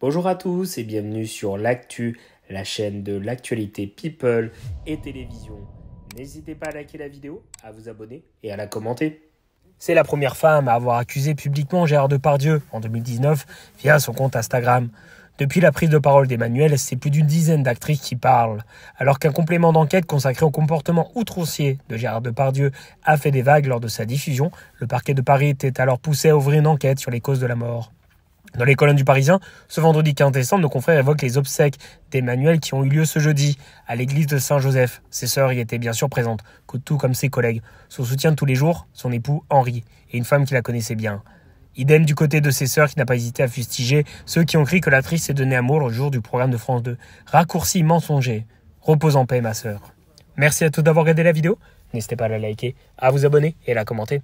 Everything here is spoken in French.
Bonjour à tous et bienvenue sur l'actu, la chaîne de l'actualité people et télévision. N'hésitez pas à liker la vidéo, à vous abonner et à la commenter. C'est la première femme à avoir accusé publiquement Gérard Depardieu en 2019 via son compte Instagram. Depuis la prise de parole d'Emmanuel, c'est plus d'une dizaine d'actrices qui parlent. Alors qu'un complément d'enquête consacré au comportement outrancier de Gérard Depardieu a fait des vagues lors de sa diffusion, le parquet de Paris était alors poussé à ouvrir une enquête sur les causes de la mort. Dans les colonnes du Parisien, ce vendredi 15 décembre, nos confrères évoquent les obsèques d'Emmanuel qui ont eu lieu ce jeudi à l'église de Saint-Joseph. Ses sœurs y étaient bien sûr présentes, tout comme ses collègues. Son soutien de tous les jours, son époux Henri, et une femme qui la connaissait bien. Idem du côté de ses sœurs qui n'a pas hésité à fustiger ceux qui ont crié que l'actrice s'est donnée à mourir le jour du programme de France 2. Raccourci mensonger. Repose en paix ma sœur. Merci à tous d'avoir regardé la vidéo. N'hésitez pas à la liker, à vous abonner et à la commenter.